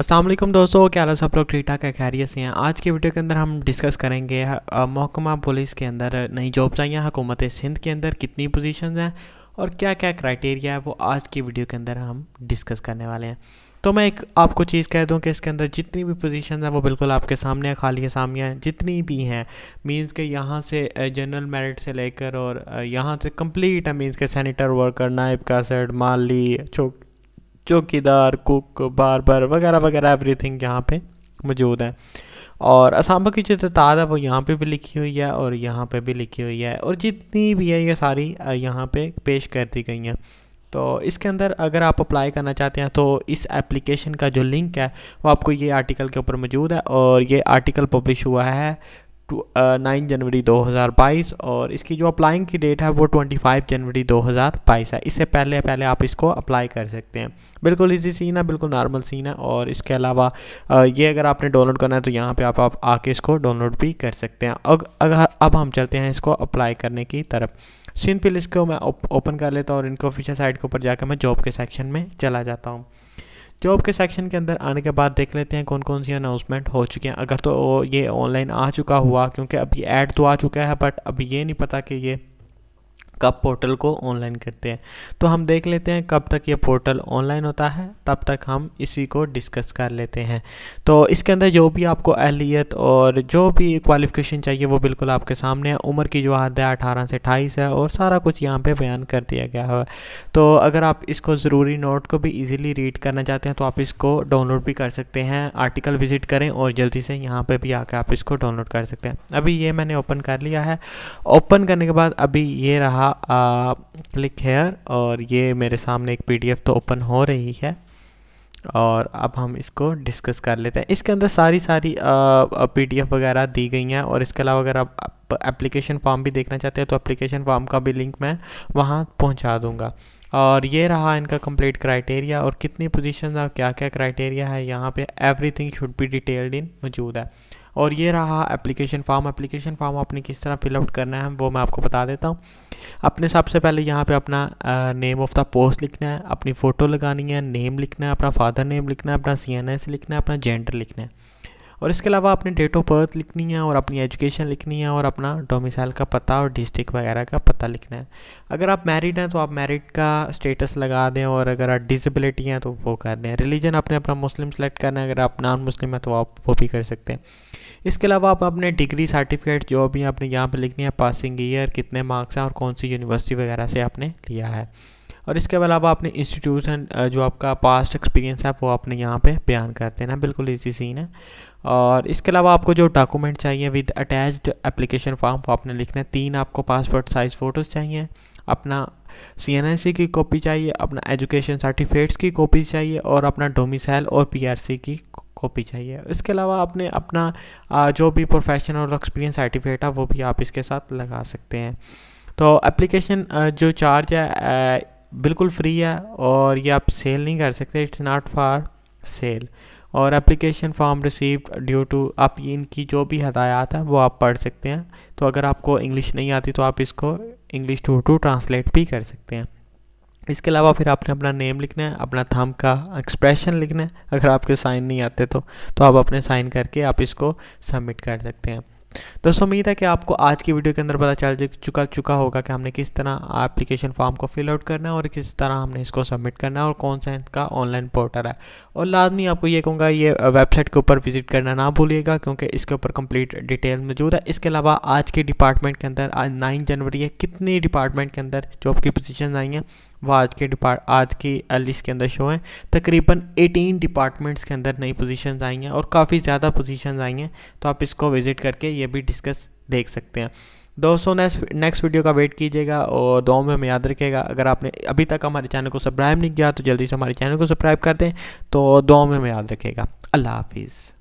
असलम दोस्तों क्या हाल सब लोग ठीक ठाक है खैरियत से हैं आज की वीडियो के अंदर हम डिस्कस करेंगे महकमा पुलिस के अंदर नई जॉब्स आई हैं हुकूमत सिंध के अंदर कितनी पोजिशन हैं और क्या क्या क्राइटेरिया है वो आज की वीडियो के अंदर हम डिस्कस करने वाले हैं तो मैं एक आपको चीज़ कह दूं कि इसके अंदर जितनी भी पोजीशन हैं वो बिल्कुल आपके सामने हैं खाली सामने हैं जितनी भी हैं मींस के यहाँ से जनरल मेरिट से लेकर और यहाँ से कंप्लीट है मींस के सैनिटर वर्कर नायब कासड माली छोट चौकीदार कुक बार बार वगैरह वगैरह एवरीथिंग यहाँ पे मौजूद है और असामा की जो तादाद है वो यहाँ पे भी लिखी हुई है और यहाँ पे भी लिखी हुई है और जितनी भी है ये सारी यहाँ पे पेश कर दी गई हैं तो इसके अंदर अगर आप अप्लाई करना चाहते हैं तो इस एप्लीकेशन का जो लिंक है वो आपको ये आर्टिकल के ऊपर मौजूद है और ये आर्टिकल पब्लिश हुआ है नाइन uh, जनवरी 2022 और इसकी जो अप्लाइंग की डेट है वो 25 जनवरी 2022 है इससे पहले पहले आप इसको अप्लाई कर सकते हैं बिल्कुल इजी सीन है बिल्कुल नॉर्मल सीन है और इसके अलावा uh, ये अगर आपने डाउनलोड करना है तो यहाँ पे आप, आप आके इसको डाउनलोड भी कर सकते हैं अगर अब हम चलते हैं इसको अप्लाई करने की तरफ सिंपल इसको मैं ओपन कर लेता हूँ और इनके ऑफिशियल साइट के ऊपर जाकर मैं जॉब के सेक्शन में चला जाता हूँ जॉब के सेक्शन के अंदर आने के बाद देख लेते हैं कौन कौन सी अनाउंसमेंट हो चुकी हैं अगर तो ये ऑनलाइन आ चुका हुआ क्योंकि अभी ऐड तो आ चुका है बट अभी ये नहीं पता कि ये कब पोर्टल को ऑनलाइन करते हैं तो हम देख लेते हैं कब तक ये पोर्टल ऑनलाइन होता है तब तक हम इसी को डिस्कस कर लेते हैं तो इसके अंदर जो भी आपको अहलियत और जो भी क्वालिफिकेशन चाहिए वो बिल्कुल आपके सामने है उम्र की जो हद है अठारह से अट्ठाईस है और सारा कुछ यहाँ पर बयान कर दिया गया है तो अगर आप इसको ज़रूरी नोट को भी ईजिली रीड करना चाहते हैं तो आप इसको डाउनलोड भी कर सकते हैं आर्टिकल विजिट करें और जल्दी से यहाँ पर भी आकर आप इसको डाउनलोड कर सकते हैं अभी ये मैंने ओपन कर लिया है ओपन करने के बाद अभी ये रहा क्लिक हेयर और ये मेरे सामने एक पीडीएफ तो ओपन हो रही है और अब हम इसको डिस्कस कर लेते हैं इसके अंदर सारी सारी पीडीएफ वगैरह दी गई हैं और इसके अलावा अगर आप एप्लीकेशन फॉर्म भी देखना चाहते हैं तो एप्लीकेशन फॉर्म का भी लिंक मैं वहाँ पहुँचा दूँगा और ये रहा इनका कंप्लीट क्राइटेरिया और कितनी पोजीशंस और क्या क्या क्राइटेरिया है यहाँ पे everything should be detailed in मौजूद है और ये रहा एप्लीकेशन फॉर्म एप्लीकेशन फॉर्म आपने किस तरह फिलआउट करना है वो मैं आपको बता देता हूँ अपने सबसे पहले यहाँ पे अपना नेम ऑफ़ द पोस्ट लिखना है अपनी फ़ोटो लगानी है नेम लिखना है अपना फादर नेम लिखना है अपना सी लिखना है अपना जेंडर लिखना है और इसके अलावा अपने डेट ऑफ बर्थ लिखनी है और अपनी एजुकेशन लिखनी है और अपना डोमिसाइल का पता और डिस्ट्रिक्ट वगैरह का पता लिखना है अगर आप मैरिड हैं तो आप मैरिड का स्टेटस लगा दें और अगर आप डिजबिलिटी हैं तो वो कर दें रिलीजन आपने अपना मुस्लिम सेलेक्ट करना है अगर आप नॉन मुस्लिम हैं तो आप वो भी कर सकते हैं इसके अलावा आप अपने डिग्री सर्टिफिकेट जो भी आपने यहाँ पर लिखनी है पासिंग ईयर कितने मार्क्स हैं और कौन सी यूनिवर्सिटी वगैरह से आपने लिया है और इसके अलावा अपने इंस्टीट्यूशन जो आपका पास्ट एक्सपीरियंस है वो आपने यहाँ पे बयान कर देना बिल्कुल इजी सीन है और इसके अलावा आपको जो डॉक्यूमेंट चाहिए विद अटैच्ड एप्लीकेशन फॉर्म वो आपने लिखना है तीन आपको पासपोर्ट साइज़ फ़ोटोज़ चाहिए अपना सी की कॉपी चाहिए अपना एजुकेशन सर्टिफिकेट्स की कॉपी चाहिए और अपना डोमिसाइल और पी की कॉपी चाहिए इसके अलावा आपने अपना जो भी प्रोफेशनल और एक्सपीरियंस सर्टिफिकेट है वो भी आप इसके साथ लगा सकते हैं तो एप्लीकेशन जो चार्ज है बिल्कुल फ्री है और ये आप सेल नहीं कर सकते इट्स नॉट फॉर सेल और application form received due to आप इनकी जो भी हदायत है वो आप पढ़ सकते हैं तो अगर आपको इंग्लिश नहीं आती तो आप इसको इंग्लिश टू टू ट्रांसलेट भी कर सकते हैं इसके अलावा फिर आपने अपना नेम लिखना है अपना थम का एक्सप्रेशन लिखना है अगर आपके साइन नहीं आते तो तो आप अपने साइन करके आप इसको सबमिट कर सकते हैं दोस्तों उम्मीद है कि आपको आज की वीडियो के अंदर पता चल चुका चुका होगा कि हमने किस तरह एप्लीकेशन फॉर्म को फिल आउट करना है और किस तरह हमने इसको सबमिट करना है और कौन सा इसका ऑनलाइन पोर्टल है और लाजमी आपको ये कहूँगा ये वेबसाइट के ऊपर विजिट करना ना भूलिएगा क्योंकि इसके ऊपर कंप्लीट डिटेल मौजूद है इसके अलावा आज के डिपार्टमेंट के अंदर आज नाइन जनवरी है कितनी डिपार्टमेंट के अंदर जॉब की पोजिशन आई हैं वो आज के डिपार्ट आज की लिस्ट के अंदर शो हैं तकरीबन 18 डिपार्टमेंट्स के अंदर नई पोजीशंस आई हैं और काफ़ी ज़्यादा पोजीशंस आई हैं तो आप इसको विज़िट करके ये भी डिस्कस देख सकते हैं दोस्तों नेक्स्ट नेक्स्ट वीडियो का वेट कीजिएगा और दो में हमें याद रखिएगा अगर आपने अभी तक हमारे चैनल को सब्सक्राइब नहीं किया तो जल्दी से हमारे चैनल को सब्सक्राइब कर दें तो दो में हमें याद रखिएगा अल्लाह हाफिज़